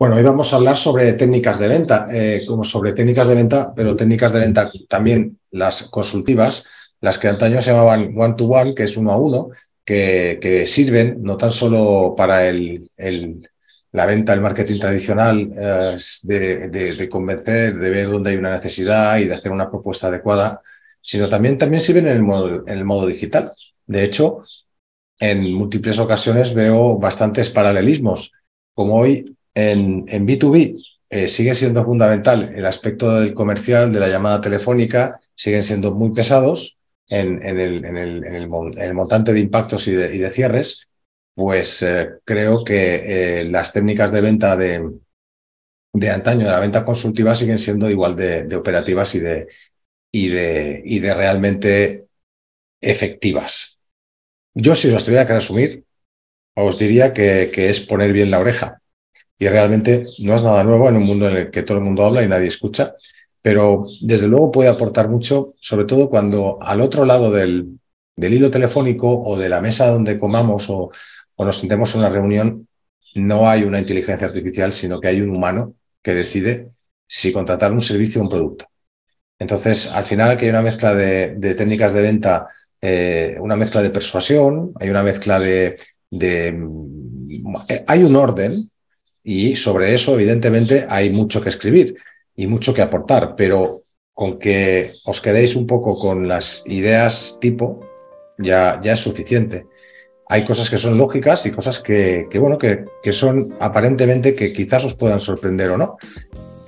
Bueno, hoy vamos a hablar sobre técnicas de venta, eh, como sobre técnicas de venta, pero técnicas de venta también las consultivas, las que antaño se llamaban one-to-one, que es uno a uno, que, sirven no tan solo para la venta, el marketing tradicional, eh, de, de, convencer, de ver dónde hay una necesidad y de hacer una propuesta adecuada, sino también, también sirven en el, modo, en el modo digital. De hecho, en múltiples ocasiones veo bastantes paralelismos, como hoy en, B2B eh, sigue siendo fundamental el aspecto del comercial, de la llamada telefónica, siguen siendo muy pesados en, el, montante de impactos y de, cierres, pues eh, creo que eh, las técnicas de venta de, antaño, de la venta consultiva, siguen siendo igual de, operativas y de, y, de, y de realmente efectivas. Yo, si os tuviera que resumir, os diría que es poner bien la oreja y realmente no es nada nuevo en un mundo en el que todo el mundo habla y nadie escucha, pero desde luego puede aportar mucho, sobre todo cuando al otro lado del, hilo telefónico o de la mesa donde comamos o, nos sentemos en una reunión, no hay una inteligencia artificial, sino que hay un humano que decide si contratar un servicio o un producto. Entonces, al final aquí hay una mezcla de, técnicas de venta, eh, una mezcla de persuasión, hay una mezcla de... Mm, hay un orden y sobre eso, evidentemente, hay mucho que escribir y mucho que aportar, pero con que os quedéis un poco con las ideas tipo ya, ya es suficiente. Hay cosas que son lógicas y cosas que, bueno, que, que son aparentemente que quizás os puedan sorprender o no.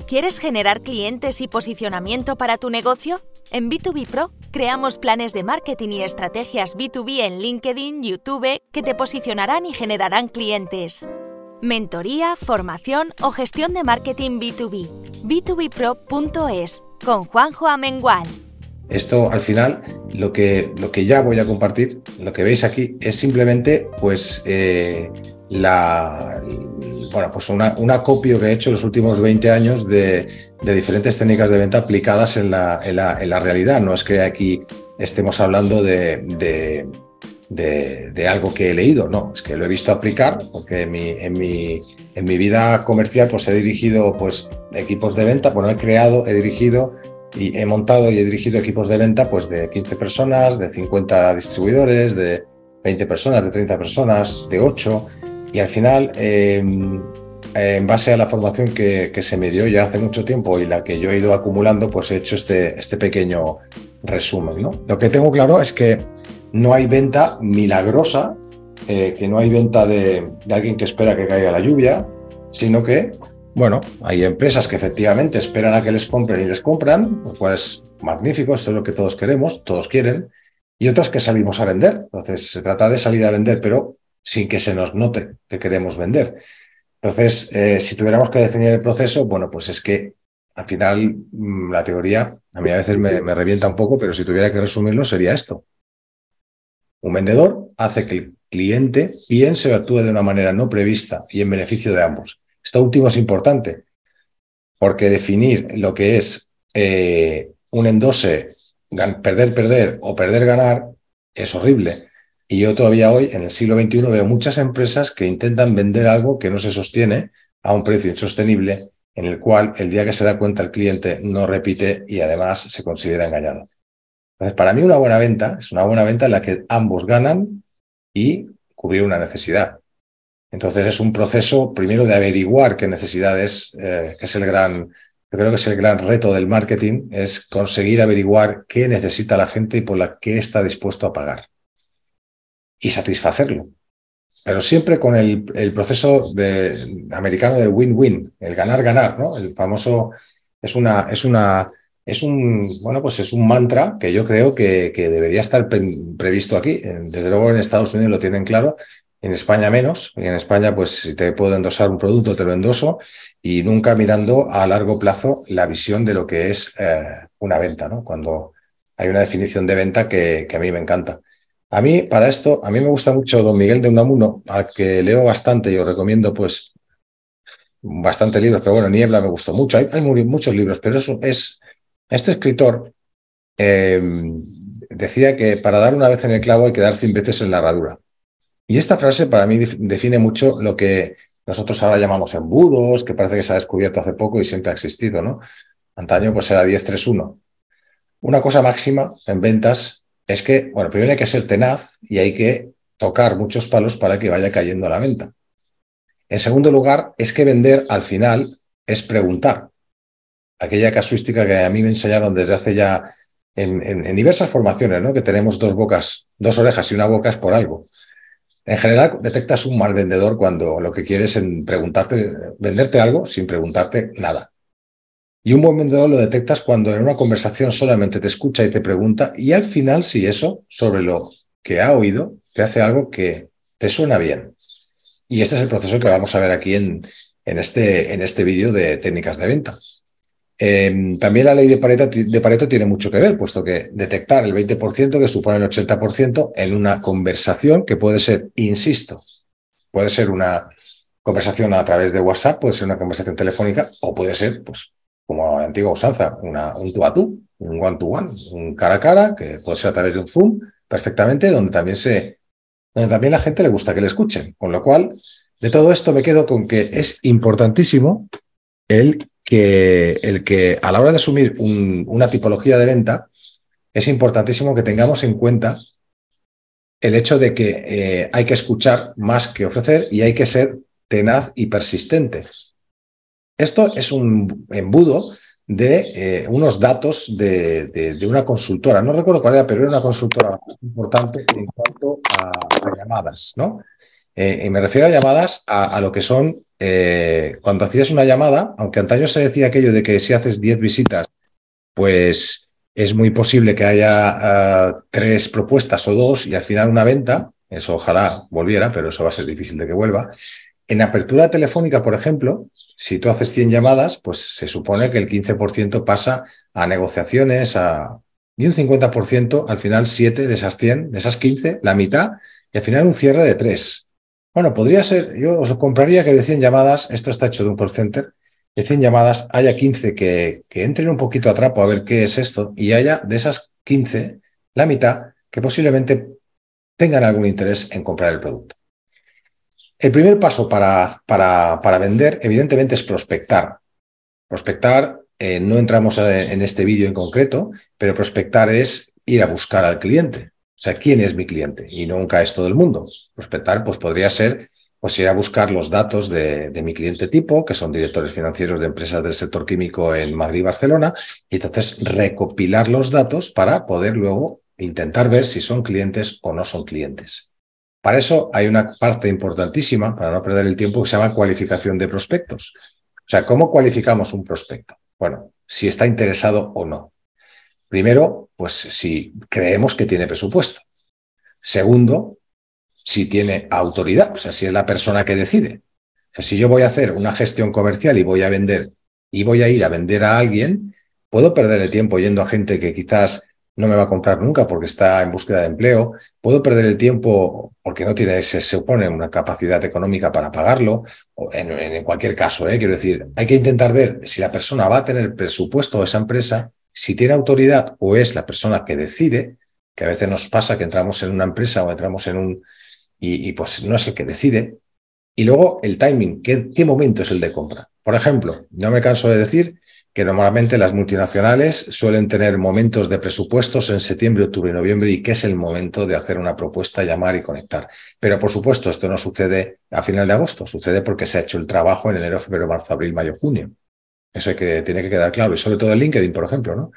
¿Quieres generar clientes y posicionamiento para tu negocio? En B2B Pro creamos planes de marketing y estrategias B2B en LinkedIn, YouTube, que te posicionarán y generarán clientes mentoría, formación o gestión de marketing B2B. b2bpro.es con Juanjo Amengual. Esto al final, lo que, lo que ya voy a compartir, lo que veis aquí, es simplemente pues eh, la pues una, un acopio que he hecho en los últimos 20 años de, diferentes técnicas de venta aplicadas en la, realidad. No es que aquí estemos hablando de de, algo que he leído, no, es que lo he visto aplicar, porque en mi, en mi, vida comercial pues he dirigido pues, equipos de venta, bueno, he creado, he dirigido y he montado y he dirigido equipos de venta pues de 15 personas, de 50 distribuidores, de 20 personas, de 30 personas, de 8 y al final em, en base a la formación que, se me dio ya hace mucho tiempo y la que yo he ido acumulando pues he hecho este, este pequeño resumen. ¿no? Lo que tengo claro es que no hay venta milagrosa, eh, que no hay venta de, alguien que espera que caiga la lluvia, sino que, bueno, hay empresas que efectivamente esperan a que les compren y les compran, lo cual es magnífico, eso es lo que todos queremos, todos quieren, y otras que salimos a vender. Entonces, se trata de salir a vender, pero sin que se nos note que queremos vender. Entonces, eh, si tuviéramos que definir el proceso, bueno, pues es que al final mm, la teoría, a mí a veces me revienta un poco, pero si tuviera que resumirlo sería esto. Un vendedor hace que el cliente piense o actúe de una manera no prevista y en beneficio de ambos. Esto último es importante, porque definir lo que es eh, un endose, perder-perder o perder-ganar, es horrible. Y yo todavía hoy, en el siglo XXI, veo muchas empresas que intentan vender algo que no se sostiene a un precio insostenible, en el cual el día que se da cuenta el cliente no repite y además se considera engañado. Entonces, para mí una buena venta es una buena venta en la que ambos ganan y cubrir una necesidad. Entonces es un proceso primero de averiguar qué necesidades, eh, que es el gran, yo creo que es el gran reto del marketing, es conseguir averiguar qué necesita la gente y por la que está dispuesto a pagar y satisfacerlo. Pero siempre con el, proceso americano del win-win, el ganar-ganar, ¿no? El famoso es una, es una es un, bueno, pues es un mantra que yo creo que, que debería estar previsto aquí. Eh, desde luego en Estados Unidos lo tienen claro, en España menos. Y en España, pues si te puedo endosar un producto, te lo endoso y nunca mirando a largo plazo la visión de lo que es eh, una venta, ¿no? Cuando hay una definición de venta que, a mí me encanta. A mí, para esto, a mí me gusta mucho Don Miguel de Unamuno, al que leo bastante y os recomiendo, pues, bastante libros, pero bueno, Niebla me gustó mucho. Hay, muchos libros, pero eso es este escritor eh, decía que para dar una vez en el clavo hay que dar cien veces en la herradura. Y esta frase para mí define mucho lo que nosotros ahora llamamos embudos, que parece que se ha descubierto hace poco y siempre ha existido, ¿no? Antaño pues era 10-3-1. Una cosa máxima en ventas es que, bueno, primero hay que ser tenaz y hay que tocar muchos palos para que vaya cayendo la venta. En segundo lugar, es que vender al final es preguntar aquella casuística que a mí me enseñaron desde hace ya en, diversas formaciones, ¿no? Que tenemos dos bocas, dos orejas y una boca es por algo. En general, detectas un mal vendedor cuando lo que quieres es preguntarte, venderte algo sin preguntarte nada. Y un buen vendedor lo detectas cuando en una conversación solamente te escucha y te pregunta y al final, si eso, sobre lo que ha oído, te hace algo que te suena bien. Y este es el proceso que vamos a ver aquí en, en este, en este vídeo de técnicas de venta. Em, también la ley de Pareto, de Pareto, tiene mucho que ver, puesto que detectar el 20% que supone el 80% en una conversación que puede ser, insisto, puede ser una conversación a través de WhatsApp, puede ser una conversación telefónica o puede ser, pues, como la antigua usanza, una, un tú a tú, un one to one, un cara a cara, que puede ser a través de un Zoom, perfectamente, donde también se, donde también la gente le gusta que le escuchen. Con lo cual, de todo esto me quedo con que es importantísimo el que el que a la hora de asumir una tipología de venta, es importantísimo que tengamos en cuenta el hecho de que eh, hay que escuchar más que ofrecer y hay que ser tenaz y persistente. Esto es un embudo de eh, unos datos de, de, una consultora. No recuerdo cuál era, pero era una consultora importante en cuanto a, llamadas, ¿no? Eh, y me refiero a llamadas a lo que son eh, cuando hacías una llamada, aunque antaño se decía aquello de que si haces 10 visitas, pues es muy posible que haya ah, tres propuestas o dos y al final una venta, eso ojalá volviera, pero eso va a ser difícil de que vuelva. En apertura telefónica, por ejemplo, si tú haces 100 llamadas, pues se supone que el 15% pasa a negociaciones, a... y un 50%, al final 7 de esas 100, de esas 15, la mitad, y al final un cierre de 3. Bueno, podría ser, yo os compraría que de 100 llamadas, esto está hecho de un call center, de 100 llamadas haya 15 que, que entren un poquito a trapo a ver qué es esto y haya de esas 15, la mitad, que posiblemente tengan algún interés en comprar el producto. El primer paso para, para, vender, evidentemente, es prospectar. Prospectar, eh, no entramos eh, en este vídeo en concreto, pero prospectar es ir a buscar al cliente. O sea, ¿quién es mi cliente? Y nunca es todo el mundo. Prospectar, pues, pues podría ser, pues ir a buscar los datos de, de mi cliente tipo, que son directores financieros de empresas del sector químico en Madrid y Barcelona, y entonces recopilar los datos para poder luego intentar ver si son clientes o no son clientes. Para eso hay una parte importantísima, para no perder el tiempo, que se llama cualificación de prospectos. O sea, ¿cómo cualificamos un prospecto? Bueno, si está interesado o no. Primero, pues si creemos que tiene presupuesto. Segundo, si tiene autoridad, o sea, si es la persona que decide. si yo voy a hacer una gestión comercial y voy a vender y voy a ir a vender a alguien, puedo perder el tiempo yendo a gente que quizás no me va a comprar nunca porque está en búsqueda de empleo, puedo perder el tiempo porque no tiene, se supone, una capacidad económica para pagarlo, o en, cualquier caso, ¿eh? quiero decir, hay que intentar ver si la persona va a tener presupuesto de esa empresa si tiene autoridad o es la persona que decide, que a veces nos pasa que entramos en una empresa o entramos en un... y, pues no es el que decide. Y luego el timing, ¿qué, ¿qué momento es el de compra? Por ejemplo, no me canso de decir que normalmente las multinacionales suelen tener momentos de presupuestos en septiembre, octubre y noviembre y que es el momento de hacer una propuesta, llamar y conectar. Pero por supuesto, esto no sucede a final de agosto, sucede porque se ha hecho el trabajo en enero, febrero, marzo, abril, mayo, junio. Eso que, tiene que quedar claro. Y sobre todo en LinkedIn, por ejemplo, ¿no?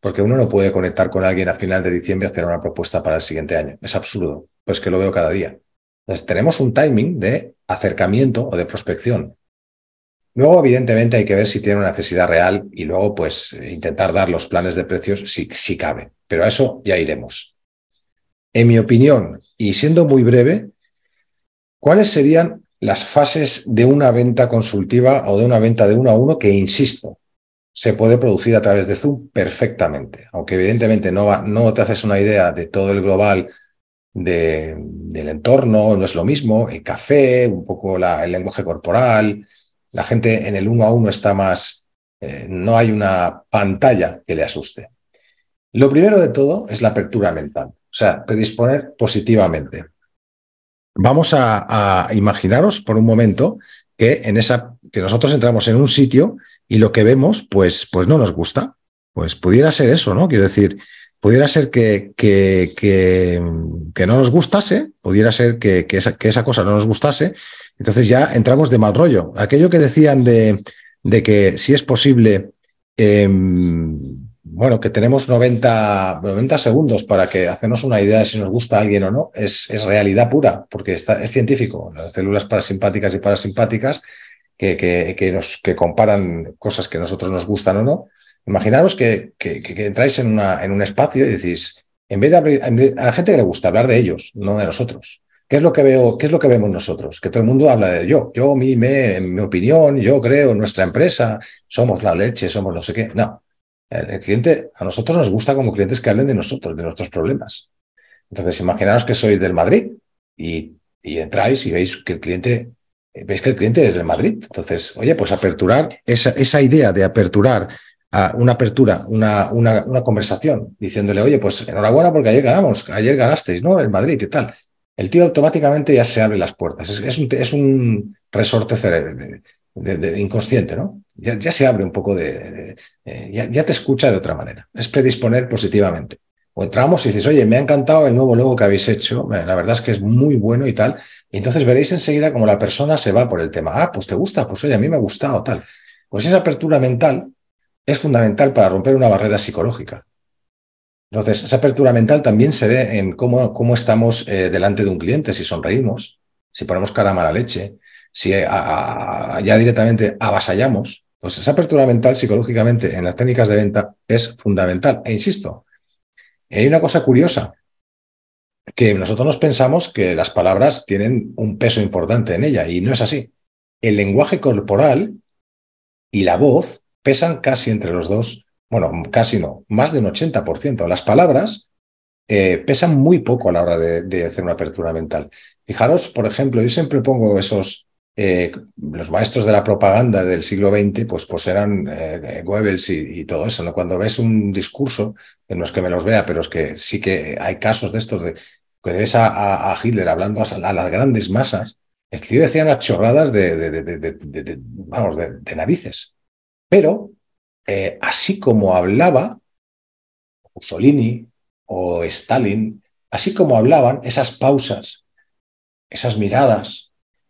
Porque uno no puede conectar con alguien a final de diciembre y hacer una propuesta para el siguiente año. Es absurdo. Pues que lo veo cada día. Entonces, tenemos un timing de acercamiento o de prospección. Luego, evidentemente, hay que ver si tiene una necesidad real y luego, pues, intentar dar los planes de precios si, si cabe. Pero a eso ya iremos. En mi opinión, y siendo muy breve, ¿cuáles serían las fases de una venta consultiva o de una venta de uno a uno que, insisto, se puede producir a través de Zoom perfectamente, aunque evidentemente no, no te haces una idea de todo el global del entorno, no es lo mismo, el café, un poco el lenguaje corporal, la gente en el uno a uno está más, eh, no hay una pantalla que le asuste. Lo primero de todo es la apertura mental, o sea, predisponer positivamente. Vamos a, imaginaros por un momento que en esa que nosotros entramos en un sitio y lo que vemos, pues, pues no nos gusta. Pues pudiera ser eso, ¿no? Quiero decir, pudiera ser que, que, que, que no nos gustase, pudiera ser que, que, esa, cosa no nos gustase, entonces ya entramos de mal rollo. Aquello que decían de, de que si es posible em, bueno, que tenemos 90, 90 segundos para que hacernos una idea de si nos gusta a alguien o no, es, es realidad pura, porque está, es científico. Las células parasimpáticas y parasimpáticas que, que, nos, que comparan cosas que nosotros nos gustan o no. Imaginaros que, que entráis en, una, en, un espacio y decís, en vez de abrir, a la gente que le gusta hablar de ellos, no de nosotros. ¿Qué es lo que veo? ¿Qué es lo que vemos nosotros? Que todo el mundo habla de yo, yo, mi, me, mi opinión, yo creo, nuestra empresa, somos la leche, somos no sé qué. No, el cliente, a nosotros nos gusta como clientes que hablen de nosotros, de nuestros problemas. Entonces, imaginaros que sois del Madrid y, entráis y veis que el cliente, veis que el cliente es del Madrid. Entonces, oye, pues aperturar esa, idea de aperturar una apertura, una, una, conversación, diciéndole, oye, pues enhorabuena porque ayer ganamos, ayer ganasteis, ¿no? El Madrid y tal. El tío automáticamente ya se abre las puertas. Es, un, es un, resorte inconsciente, ¿no? Ya, se abre un poco de... Eh, ya, te escucha de otra manera. Es predisponer positivamente. O entramos y dices, oye, me ha encantado el nuevo logo que habéis hecho, la verdad es que es muy bueno y tal. Y entonces veréis enseguida como la persona se va por el tema. Ah, pues te gusta, pues oye, a mí me ha gustado, tal. Pues esa apertura mental es fundamental para romper una barrera psicológica. Entonces, esa apertura mental también se ve en cómo, cómo estamos eh, delante de un cliente, si sonreímos, si ponemos cara a mala leche, si eh, ya directamente avasallamos, pues esa apertura mental psicológicamente en las técnicas de venta es fundamental. E insisto, hay una cosa curiosa, que nosotros nos pensamos que las palabras tienen un peso importante en ella y no es así. El lenguaje corporal y la voz pesan casi entre los dos, bueno, casi no, más de un 80%. Las palabras eh, pesan muy poco a la hora de, de, hacer una apertura mental. Fijaros, por ejemplo, yo siempre pongo esos, eh, los maestros de la propaganda del siglo XX, pues, pues eran eh, Goebbels y, todo eso. Cuando ves un discurso, no es que me los vea, pero es que sí que hay casos de estos, de que ves a, Hitler hablando a, las grandes masas, el tío decían chorradas de, vamos, de, narices. Pero eh, así como hablaba Mussolini o Stalin, así como hablaban, esas pausas, esas miradas,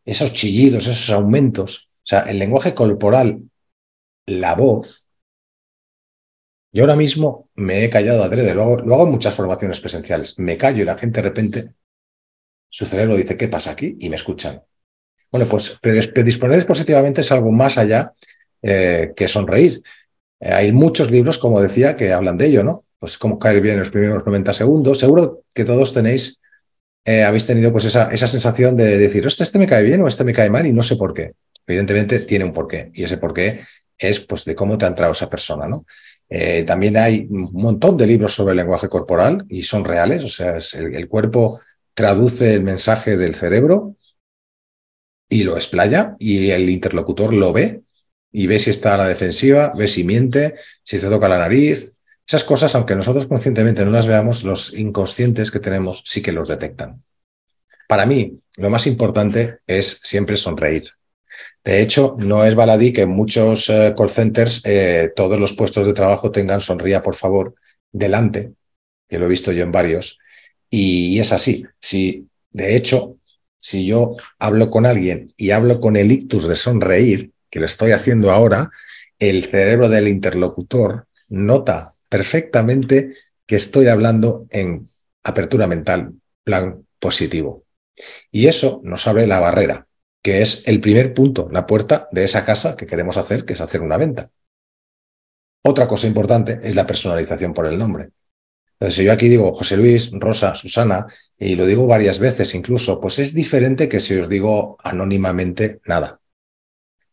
esos chillidos, esos aumentos, o sea, el lenguaje corporal, la voz. Yo ahora mismo me he callado adrede, lo hago, lo hago en muchas formaciones presenciales. Me callo y la gente de repente, su cerebro dice, ¿qué pasa aquí? Y me escuchan. Bueno, pues predisponer positivamente es algo más allá eh, que sonreír. Eh, hay muchos libros, como decía, que hablan de ello, ¿no? Pues como caer bien en los primeros 90 segundos. Seguro que todos tenéis eh, habéis tenido pues esa, sensación de decir, este, este me cae bien o este me cae mal y no sé por qué. Evidentemente tiene un porqué y ese porqué es pues de cómo te ha entrado esa persona, ¿no? Eh, también hay un montón de libros sobre el lenguaje corporal y son reales, o sea, el, el, cuerpo traduce el mensaje del cerebro y lo explaya y el interlocutor lo ve y ve si está a la defensiva, ve si miente, si se toca la nariz, esas cosas, aunque nosotros conscientemente no las veamos, los inconscientes que tenemos sí que los detectan. Para mí, lo más importante es siempre sonreír. De hecho, no es baladí que en muchos eh, call centers eh, todos los puestos de trabajo tengan sonría, por favor, delante, que lo he visto yo en varios, y, es así. Si, de hecho, si yo hablo con alguien y hablo con el ictus de sonreír, que lo estoy haciendo ahora, el cerebro del interlocutor nota perfectamente que estoy hablando en apertura mental, plan positivo. Y eso nos abre la barrera, que es el primer punto, la puerta de esa casa que queremos hacer, que es hacer una venta. Otra cosa importante es la personalización por el nombre. Entonces, si yo aquí digo José Luis, Rosa, Susana, y lo digo varias veces incluso, pues es diferente que si os digo anónimamente nada.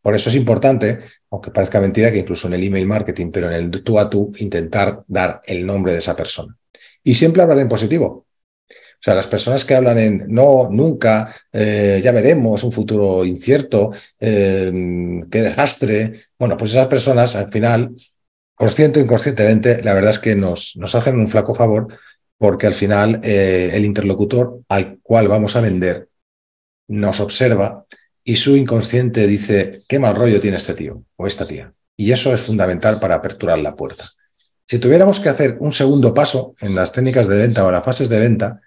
Por eso es importante, aunque parezca mentira, que incluso en el email marketing, pero en el tú a tú, intentar dar el nombre de esa persona. Y siempre hablar en positivo. O sea, las personas que hablan en no, nunca, eh, ya veremos, un futuro incierto, em, qué desastre. Bueno, pues esas personas al final, consciente o inconscientemente, la verdad es que nos, nos hacen un flaco favor porque al final eh, el interlocutor al cual vamos a vender nos observa y su inconsciente dice, qué mal rollo tiene este tío o esta tía. Y eso es fundamental para aperturar la puerta. Si tuviéramos que hacer un segundo paso en las técnicas de venta o en las fases de venta,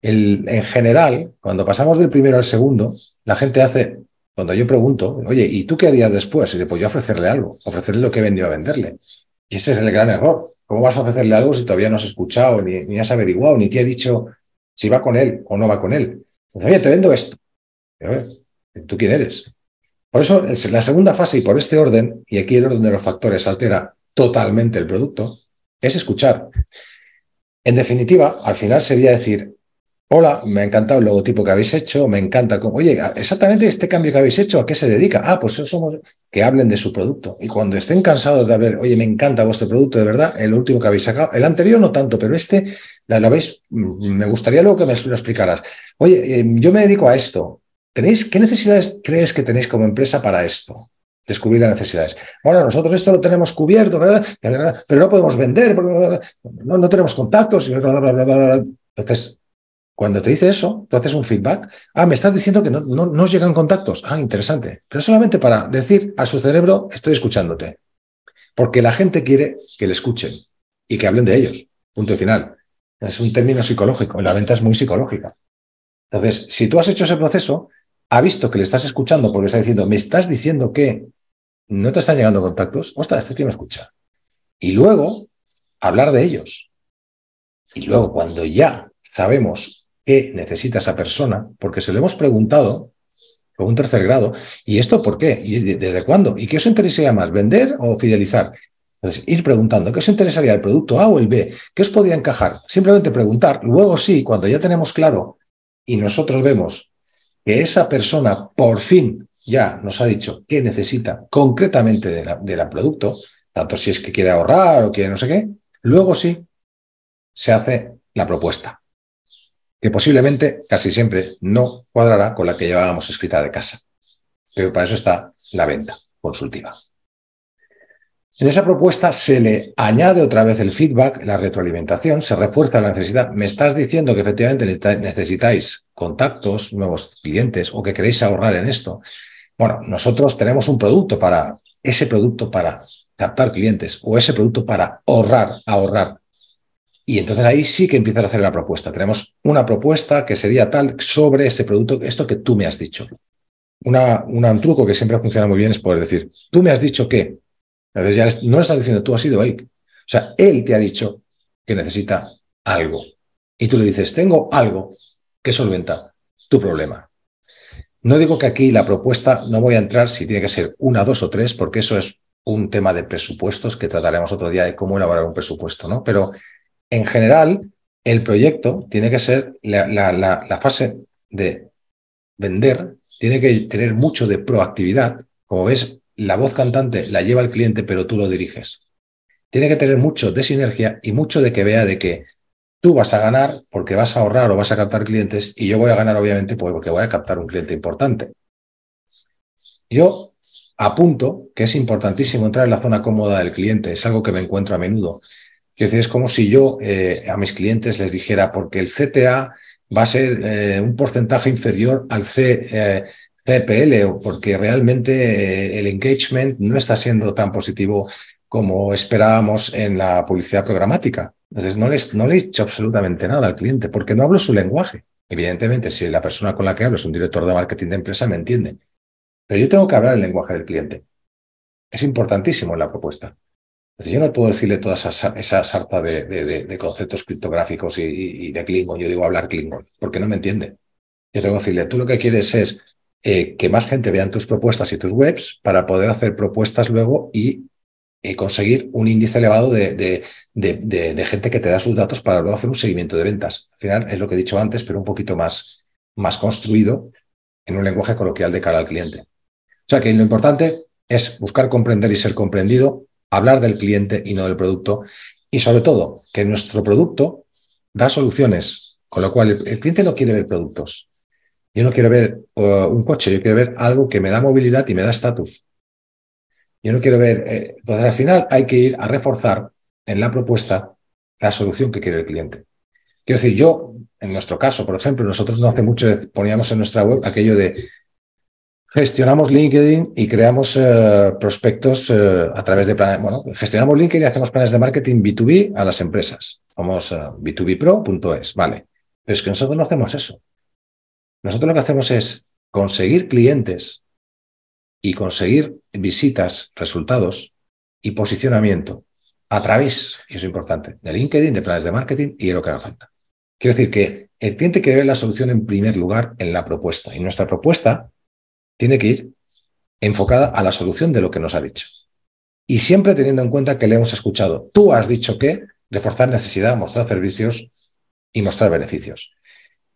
el, en general, cuando pasamos del primero al segundo, la gente hace, cuando yo pregunto, oye, ¿y tú qué harías después? Y digo, pues yo ofrecerle algo, ofrecerle lo que he vendido a venderle. Y ese es el gran error. ¿Cómo vas a ofrecerle algo si todavía no has escuchado, ni, has averiguado, ni te he dicho si va con él o no va con él? Pues, oye, te vendo esto. ¿Tú quién eres? Por eso, la segunda fase y por este orden, y aquí el orden de los factores altera totalmente el producto, es escuchar. En definitiva, al final sería decir, hola, me ha encantado el logotipo que habéis hecho, me encanta oye, exactamente este cambio que habéis hecho, ¿a qué se dedica? Ah, pues eso somos, que hablen de su producto. Y cuando estén cansados de hablar, oye, me encanta vuestro producto, de verdad, el último que habéis sacado, el anterior no tanto, pero este, lo habéis, mm, me gustaría luego que me lo explicaras. Oye, eh, yo me dedico a esto, ¿Qué necesidades crees que tenéis como empresa para esto? Descubrir las necesidades. Bueno, nosotros esto lo tenemos cubierto, ¿verdad? Pero no podemos vender, no, tenemos contactos, bla, Entonces, cuando te dice eso, tú haces un feedback. Ah, me estás diciendo que no, no, llegan contactos. Ah, interesante. Pero solamente para decir a su cerebro, estoy escuchándote. Porque la gente quiere que le escuchen y que hablen de ellos. Punto final. Es un término psicológico. La venta es muy psicológica. Entonces, si tú has hecho ese proceso, ha visto que le estás escuchando porque está diciendo, me estás diciendo que no te están llegando contactos, ostras, este tío me escucha. Y luego, hablar de ellos. Y luego, cuando ya sabemos qué necesita esa persona, porque se lo hemos preguntado, con un tercer grado, ¿y esto por qué? ¿Y desde cuándo? ¿Y qué os interesaría más, vender o fidelizar? Entonces, ir preguntando, ¿qué os interesaría el producto A o el B? ¿Qué os podía encajar? Simplemente preguntar. Luego sí, cuando ya tenemos claro y nosotros vemos que esa persona por fin ya nos ha dicho qué necesita concretamente del de la producto, tanto si es que quiere ahorrar o quiere no sé qué, luego sí se hace la propuesta, que posiblemente casi siempre no cuadrará con la que llevábamos escrita de casa. Pero para eso está la venta consultiva. En esa propuesta se le añade otra vez el feedback, la retroalimentación, se refuerza la necesidad. Me estás diciendo que efectivamente necesitáis contactos, nuevos clientes o que queréis ahorrar en esto, bueno, nosotros tenemos un producto para ese producto para captar clientes o ese producto para ahorrar, ahorrar. Y entonces ahí sí que empiezas a hacer la propuesta. Tenemos una propuesta que sería tal sobre ese producto, esto que tú me has dicho. Una, un truco que siempre funciona muy bien es poder decir, tú me has dicho que. Entonces ya no le estás diciendo tú, has sido él. O sea, él te ha dicho que necesita algo. Y tú le dices, tengo algo que solventa tu problema. No digo que aquí la propuesta, no voy a entrar si tiene que ser una, dos o tres, porque eso es un tema de presupuestos que trataremos otro día de cómo elaborar un presupuesto, ¿no? Pero en general, el proyecto tiene que ser la, fase de vender, tiene que tener mucho de proactividad. Como ves, la voz cantante la lleva el cliente, pero tú lo diriges. Tiene que tener mucho de sinergia y mucho de que vea de que tú vas a ganar porque vas a ahorrar o vas a captar clientes y yo voy a ganar obviamente pues, porque voy a captar un cliente importante. Yo apunto que es importantísimo entrar en la zona cómoda del cliente, es algo que me encuentro a menudo. Es decir, es como si yo eh, a mis clientes les dijera, porque el CTA va a ser eh, un porcentaje inferior al C, eh, CPL CPL, porque realmente el engagement no está siendo tan positivo como esperábamos en la publicidad programática. Entonces, no, les, no le he dicho absolutamente nada al cliente porque no hablo su lenguaje. Evidentemente, si la persona con la que hablo es un director de marketing de empresa, me entiende. Pero yo tengo que hablar el lenguaje del cliente. Es importantísimo en la propuesta. Entonces, yo no puedo decirle toda esa, sarta de, conceptos criptográficos y, de Klingon. Yo digo hablar Klingon porque no me entiende. Yo tengo que decirle, tú lo que quieres es eh, que más gente vean tus propuestas y tus webs para poder hacer propuestas luego y y eh, conseguir un índice elevado de, gente que te da sus datos para luego hacer un seguimiento de ventas. Al final es lo que he dicho antes, pero un poquito más, más construido en un lenguaje coloquial de cara al cliente. O sea que lo importante es buscar comprender y ser comprendido, hablar del cliente y no del producto, y sobre todo que nuestro producto da soluciones, con lo cual el, cliente no quiere ver productos. Yo no quiero ver eh, un coche, yo quiero ver algo que me da movilidad y me da estatus. Yo no quiero ver, eh, entonces al final hay que ir a reforzar en la propuesta la solución que quiere el cliente. Quiero decir, yo, en nuestro caso, por ejemplo, nosotros no hace mucho poníamos en nuestra web aquello de gestionamos LinkedIn y creamos eh, prospectos eh, a través de planes. Bueno, gestionamos LinkedIn y hacemos planes de marketing B2B a las empresas. Vamos b2bpro.es, vale. Pero es que nosotros no hacemos eso. Nosotros lo que hacemos es conseguir clientes y conseguir visitas, resultados y posicionamiento a través, y eso es importante, de LinkedIn, de planes de marketing y de lo que haga falta. Quiero decir que el cliente quiere ver la solución en primer lugar en la propuesta y nuestra propuesta tiene que ir enfocada a la solución de lo que nos ha dicho. Y siempre teniendo en cuenta que le hemos escuchado. Tú has dicho que reforzar necesidad, mostrar servicios y mostrar beneficios.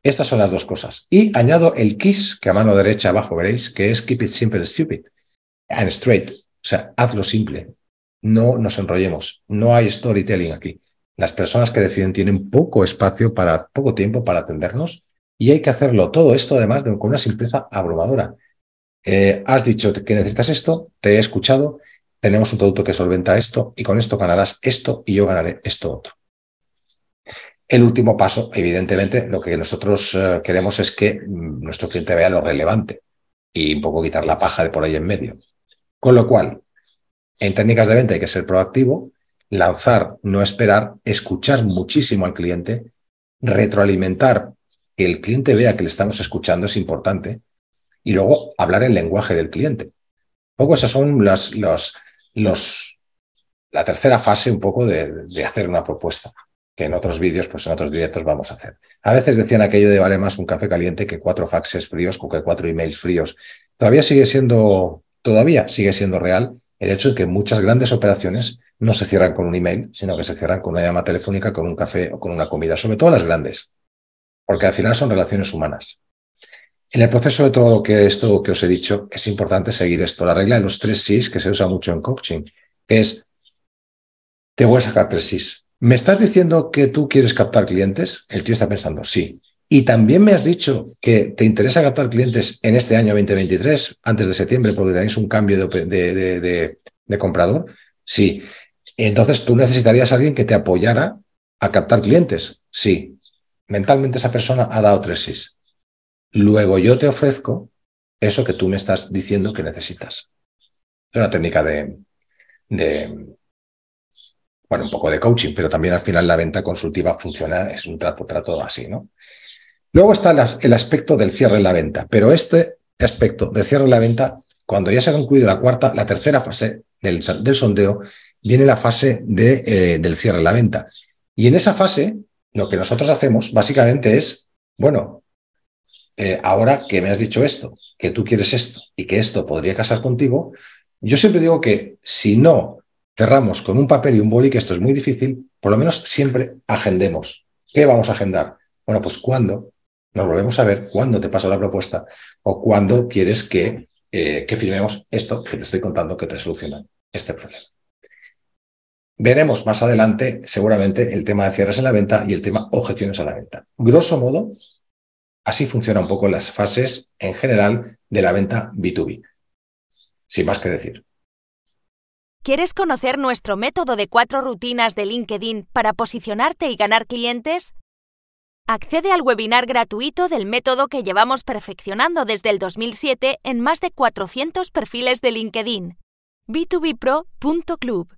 Estas son las dos cosas. Y añado el kiss, que a mano derecha abajo veréis, que es keep it simple stupid and straight. O sea, hazlo simple. No nos enrollemos. No hay storytelling aquí. Las personas que deciden tienen poco espacio para, poco tiempo para atendernos y hay que hacerlo todo esto además con una simpleza abrumadora. Eh, has dicho que necesitas esto, te he escuchado, tenemos un producto que solventa esto y con esto ganarás esto y yo ganaré esto otro. El último paso, evidentemente, lo que nosotros eh, queremos es que mm, nuestro cliente vea lo relevante y un poco quitar la paja de por ahí en medio. Con lo cual, en técnicas de venta hay que ser proactivo, lanzar, no esperar, escuchar muchísimo al cliente, retroalimentar, que el cliente vea que le estamos escuchando es importante, y luego hablar el lenguaje del cliente. Un poco esas son las, los, los, la tercera fase un poco de, de hacer una propuesta que en otros vídeos, pues en otros directos vamos a hacer. A veces decían aquello de vale más un café caliente que cuatro faxes fríos o que cuatro emails fríos. Todavía sigue siendo, todavía sigue siendo real el hecho de que muchas grandes operaciones no se cierran con un email, sino que se cierran con una llamada telefónica, con un café o con una comida, sobre todo las grandes, porque al final son relaciones humanas. En el proceso de todo que esto que os he dicho, es importante seguir esto, la regla de los tres sís que se usa mucho en coaching, que es, te voy a sacar tres sís, ¿Me estás diciendo que tú quieres captar clientes? El tío está pensando, sí. Y también me has dicho que te interesa captar clientes en este año 2023, antes de septiembre, porque tenéis un cambio de, comprador. Sí. Entonces tú necesitarías a alguien que te apoyara a captar clientes. Sí. Mentalmente esa persona ha dado tres sí. Luego yo te ofrezco eso que tú me estás diciendo que necesitas. Es una técnica de bueno, un poco de coaching, pero también al final la venta consultiva funciona, es un trato, trato así, ¿no? Luego está el aspecto del cierre de la venta, pero este aspecto de cierre de la venta, cuando ya se ha concluido la cuarta, la tercera fase del, sondeo, viene la fase eh, del cierre de la venta. Y en esa fase, lo que nosotros hacemos básicamente es, bueno, eh, ahora que me has dicho esto, que tú quieres esto y que esto podría casar contigo, yo siempre digo que si no cerramos con un papel y un boli, que esto es muy difícil, por lo menos siempre agendemos. ¿Qué vamos a agendar? Bueno, pues cuándo nos volvemos a ver, cuándo te paso la propuesta o cuándo quieres que, eh, que firmemos esto que te estoy contando que te soluciona este problema. Veremos más adelante seguramente el tema de cierres en la venta y el tema objeciones a la venta. Grosso modo, así funcionan un poco las fases en general de la venta B2B. Sin más que decir. ¿Quieres conocer nuestro método de cuatro rutinas de LinkedIn para posicionarte y ganar clientes? Accede al webinar gratuito del método que llevamos perfeccionando desde el 2007 en más de 400 perfiles de LinkedIn. b2bpro.club